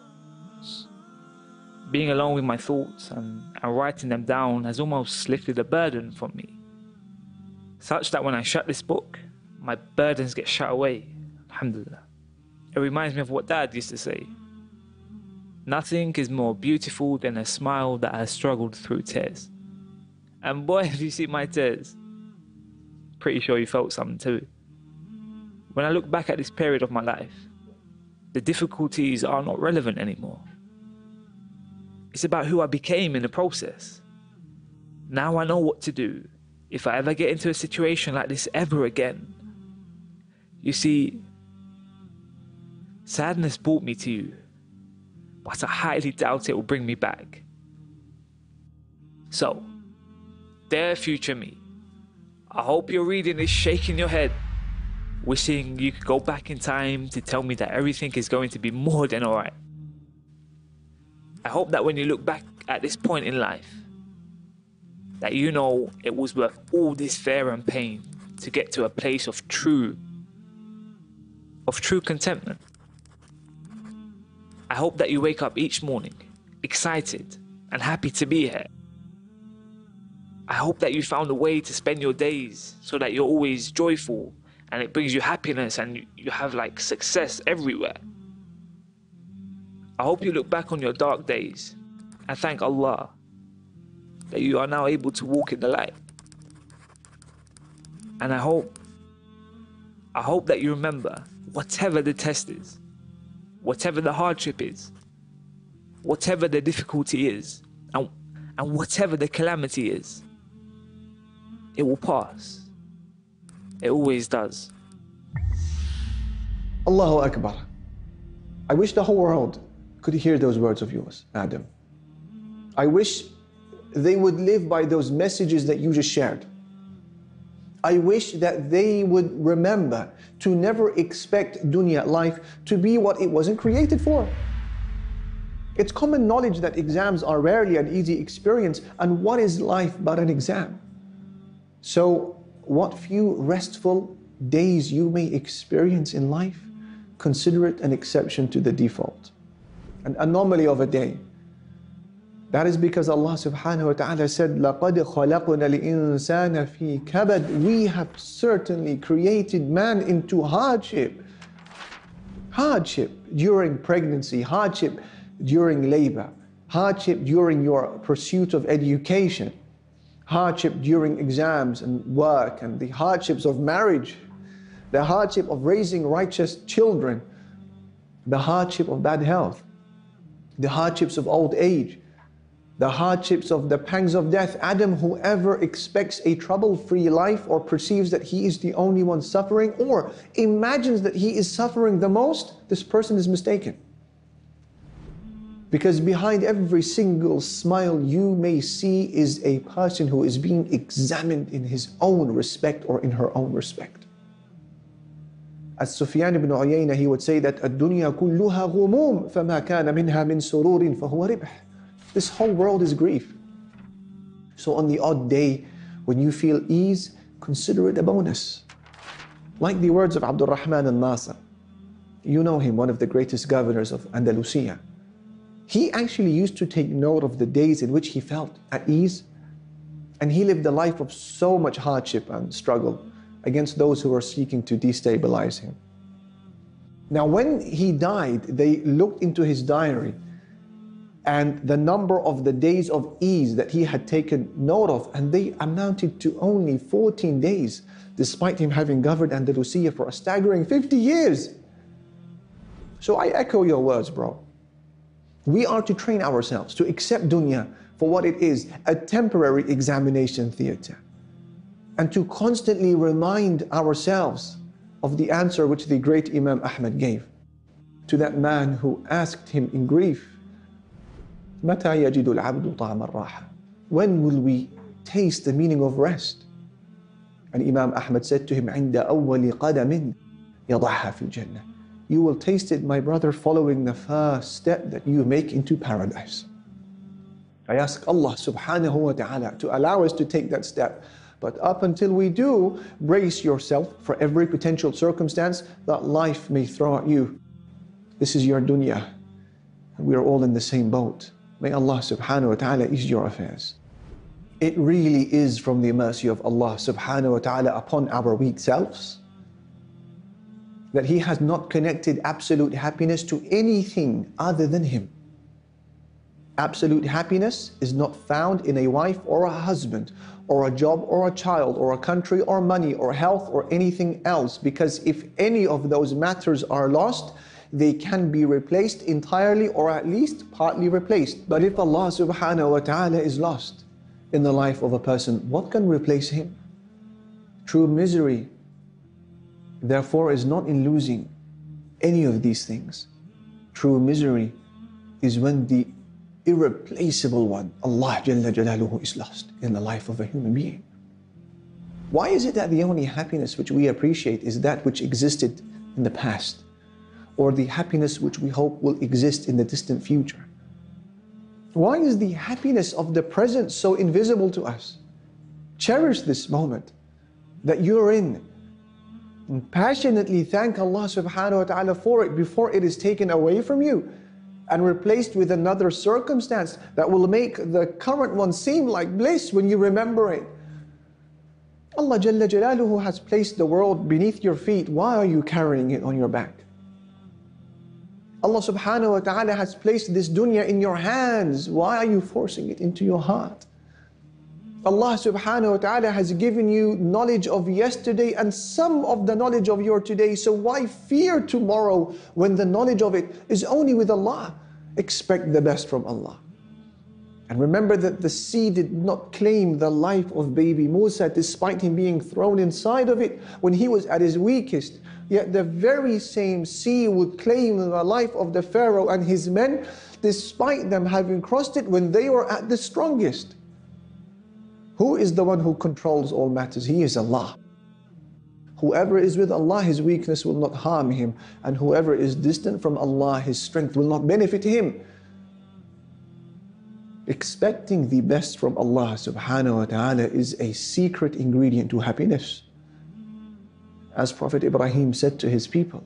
F: Being alone with my thoughts and, and writing them down has almost lifted a burden from me, such that when I shut this book, my burdens get shut away. Alhamdulillah. It reminds me of what Dad used to say Nothing is more beautiful than a smile that has struggled through tears. And boy, [laughs] have you seen my tears? Pretty sure you felt something too. When I look back at this period of my life, the difficulties are not relevant anymore. It's about who I became in the process. Now I know what to do if I ever get into a situation like this ever again. You see, sadness brought me to you, but I highly doubt it will bring me back. So, dear future me, I hope your reading is shaking your head, wishing you could go back in time to tell me that everything is going to be more than alright. I hope that when you look back at this point in life, that you know it was worth all this fear and pain to get to a place of true of true contentment. I hope that you wake up each morning excited and happy to be here. I hope that you found a way to spend your days so that you're always joyful and it brings you happiness and you have like success everywhere. I hope you look back on your dark days and thank Allah that you are now able to walk in the light. And I hope, I hope that you remember whatever the test is, whatever the hardship is, whatever the difficulty is, and, and whatever the calamity is, it will pass. It always does.
G: Allahu Akbar. I wish the whole world could hear those words of yours, Adam. I wish they would live by those messages that you just shared. I wish that they would remember to never expect dunya life to be what it wasn't created for. It's common knowledge that exams are rarely an easy experience, and what is life but an exam? So, what few restful days you may experience in life, consider it an exception to the default an anomaly of a day. That is because Allah subhanahu wa ta'ala said, لَقَدْ خَلَقْنَا الْإِنسَانَ فِي كَبَدٍ We have certainly created man into hardship. Hardship during pregnancy, hardship during labor, hardship during your pursuit of education, hardship during exams and work, and the hardships of marriage, the hardship of raising righteous children, the hardship of bad health the hardships of old age, the hardships of the pangs of death. Adam, whoever expects a trouble free life or perceives that he is the only one suffering or imagines that he is suffering the most, this person is mistaken. Because behind every single smile you may see is a person who is being examined in his own respect or in her own respect. As Sufyan ibn Uyayna, he would say that الدنيا كلها غموم فما كان منها من سرور فهو ربح. This whole world is grief. So on the odd day when you feel ease, consider it a bonus. Like the words of Abdul Rahman al Nasr. You know him, one of the greatest governors of Andalusia. He actually used to take note of the days in which he felt at ease and he lived a life of so much hardship and struggle against those who were seeking to destabilize him. Now, when he died, they looked into his diary and the number of the days of ease that he had taken note of, and they amounted to only 14 days, despite him having governed Andalusia for a staggering 50 years. So I echo your words, bro. We are to train ourselves to accept dunya for what it is a temporary examination theater and to constantly remind ourselves of the answer which the great Imam Ahmad gave to that man who asked him in grief, When will we taste the meaning of rest? And Imam Ahmad said to him, عند أول قدم يضعها في الجنة. You will taste it, my brother, following the first step that you make into paradise. I ask Allah subhanahu wa ta'ala to allow us to take that step. But up until we do, brace yourself for every potential circumstance that life may throw at you. This is your dunya, and we are all in the same boat. May Allah subhanahu wa ta'ala ease your affairs. It really is from the mercy of Allah subhanahu wa ta'ala upon our weak selves that He has not connected absolute happiness to anything other than Him. Absolute happiness is not found in a wife or a husband, or a job or a child, or a country or money or health or anything else, because if any of those matters are lost, they can be replaced entirely or at least partly replaced. But if Allah subhanahu wa ta'ala is lost in the life of a person, what can replace him? True misery, therefore, is not in losing any of these things. True misery is when the irreplaceable one, Allah Jalla Jalaluhu, is lost in the life of a human being. Why is it that the only happiness which we appreciate is that which existed in the past, or the happiness which we hope will exist in the distant future? Why is the happiness of the present so invisible to us? Cherish this moment that you're in and passionately thank Allah subhanahu wa ta'ala for it before it is taken away from you and replaced with another circumstance that will make the current one seem like bliss when you remember it. Allah Jalla Jalaluhu has placed the world beneath your feet. Why are you carrying it on your back? Allah subhanahu wa ta'ala has placed this dunya in your hands. Why are you forcing it into your heart? Allah subhanahu wa ta'ala has given you knowledge of yesterday and some of the knowledge of your today. So why fear tomorrow when the knowledge of it is only with Allah? Expect the best from Allah. And remember that the sea did not claim the life of baby Musa despite him being thrown inside of it when he was at his weakest. Yet the very same sea would claim the life of the Pharaoh and his men despite them having crossed it when they were at the strongest. Who is the one who controls all matters? He is Allah. Whoever is with Allah, his weakness will not harm him. And whoever is distant from Allah, his strength will not benefit him. Expecting the best from Allah subhanahu wa ta'ala is a secret ingredient to happiness. As Prophet Ibrahim said to his people,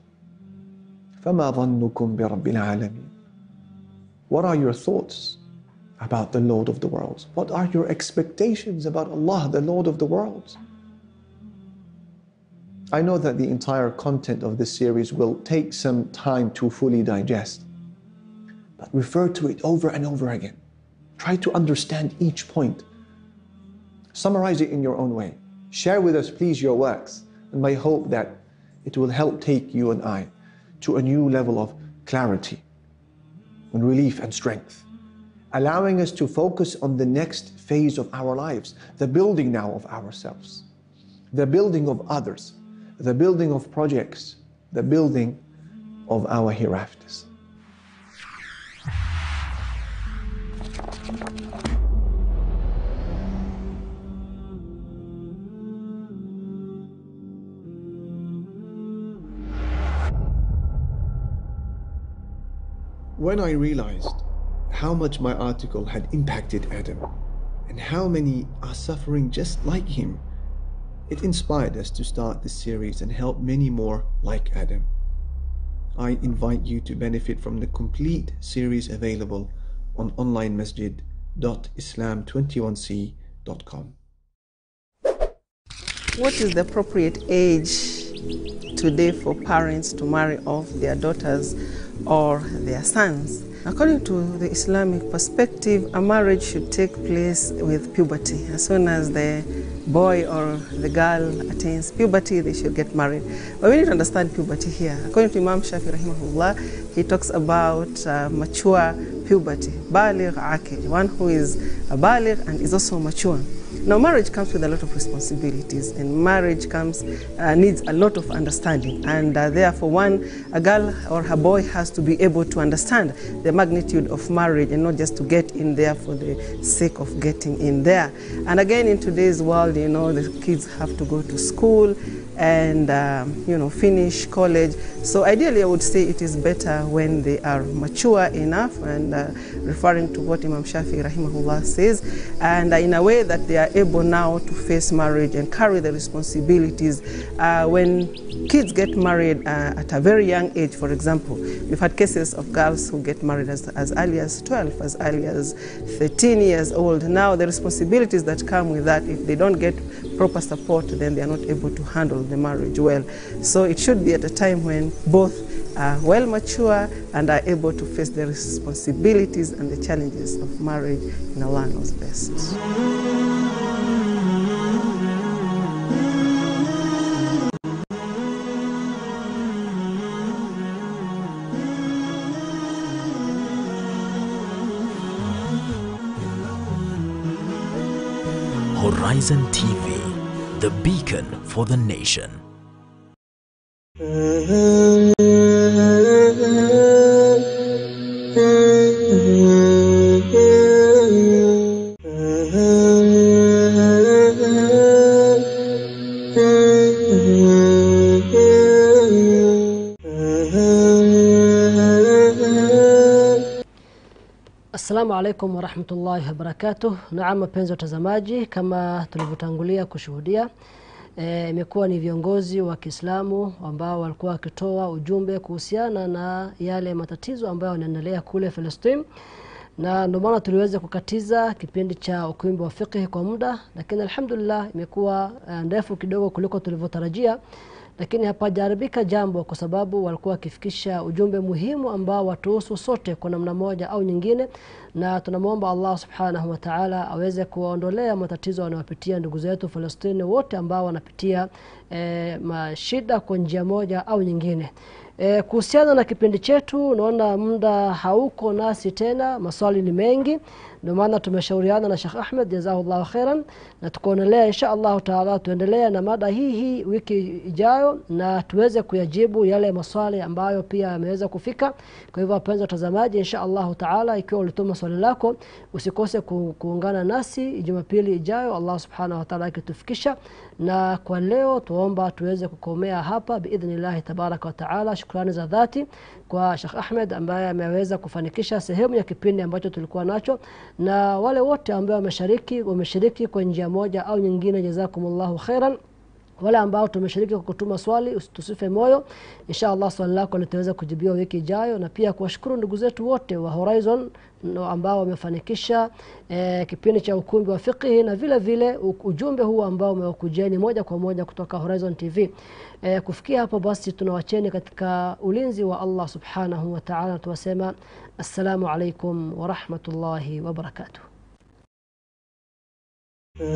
G: فَمَا ظَنُّكُمْ بِرَبِّ الْعَالَمِينَ What are your thoughts about the Lord of the worlds? What are your expectations about Allah, the Lord of the worlds? I know that the entire content of this series will take some time to fully digest, but refer to it over and over again. Try to understand each point. Summarize it in your own way. Share with us, please, your works, and my hope that it will help take you and I to a new level of clarity and relief and strength allowing us to focus on the next phase of our lives, the building now of ourselves, the building of others, the building of projects, the building of our hereafters. When I realized how much my article had impacted Adam and how many are suffering just like him. It inspired us to start this series and help many more like Adam. I invite you to benefit from the complete series available on onlinemasjid.islam21c.com.
E: What is the appropriate age today for parents to marry off their daughters or their sons? According to the Islamic perspective, a marriage should take place with puberty. As soon as the boy or the girl attains puberty, they should get married. But we need to understand puberty here. According to Imam Shafi rahimahullah, he talks about uh, mature puberty, baligh akil, one who is a baligh and is also mature. Now, marriage comes with a lot of responsibilities, and marriage comes uh, needs a lot of understanding. And uh, therefore, one, a girl or her boy has to be able to understand the magnitude of marriage and not just to get in there for the sake of getting in there. And again, in today's world, you know, the kids have to go to school and um, you know finish college so ideally I would say it is better when they are mature enough and uh, referring to what Imam Shafi rahimahullah says and uh, in a way that they are able now to face marriage and carry the responsibilities uh, when kids get married uh, at a very young age for example we've had cases of girls who get married as, as early as 12 as early as 13 years old now the responsibilities that come with that if they don't get proper support then they are not able to handle the marriage well. So it should be at a time when both are well mature and are able to face the responsibilities and the challenges of marriage in a Alano's best.
D: Horizon TV the beacon for the nation.
B: Assalamu alaikum warahmatullahi wabarakatuh. Naam, wapenzi watazamaji, kama tulivyotangulia kushuhudia e, imekuwa e, ni viongozi wa Kiislamu ambao walikuwa wakitoa ujumbe kuhusiana na yale matatizo ambayo yanaendelea kule Palestina, na ndio maana tuliweza kukatiza kipindi cha ukumbi wa fiqh kwa muda, lakini alhamdulillah imekuwa e, ndefu kidogo kuliko tulivyotarajia lakini jaribika jambo kwa sababu walikuwa wakifikisha ujumbe muhimu ambao watuhusu sote kwa namna moja au nyingine na tunamwomba allah subhanahu wataala aweze kuwaondolea matatizo wanayopitia ndugu zetu falastini wote ambao wanapitia e, mashida kwa njia moja au nyingine E, kuhusiana na kipindi chetu naona muda hauko nasi tena maswali ni mengi ndio maana tumeshauriana na Sheikh Ahmed jazahullahu khairan, na tukaonelea insha Allahu taala tuendelee na mada hii hii wiki ijayo, na tuweze kuyajibu yale maswali ambayo pia yameweza kufika. Kwa hivyo, wapenzi watazamaji, insha Allahu taala, ikiwa ulituma swali lako usikose ku, kuungana nasi Jumapili ijayo, Allah subhanahu wa taala akitufikisha. Na kwa leo tuomba tuweze kukomea hapa biidhnillahi tabaraka wa taala. Shukrani za dhati kwa Sheikh Ahmed ambaye ameweza kufanikisha sehemu ya kipindi ambacho tulikuwa nacho, na wale wote ambao wameshiriki wameshiriki kwa njia moja au nyingine, jazakumullahu khairan wale ambao tumeshiriki kwa kutuma swali tusife moyo insha allah swali lako litaweza kujibiwa wiki ijayo na pia kuwashukuru ndugu zetu wote wa horizon ambao wamefanikisha e, kipindi cha ukumbi wa fikihi na vile vile ujumbe huu ambao umewakujeni moja kwa moja kutoka horizon tv e, eh, kufikia hapo basi tunawacheni katika ulinzi wa allah subhanahu wataala tuwasema assalamu alaikum warahmatullahi wabarakatuh 嗯。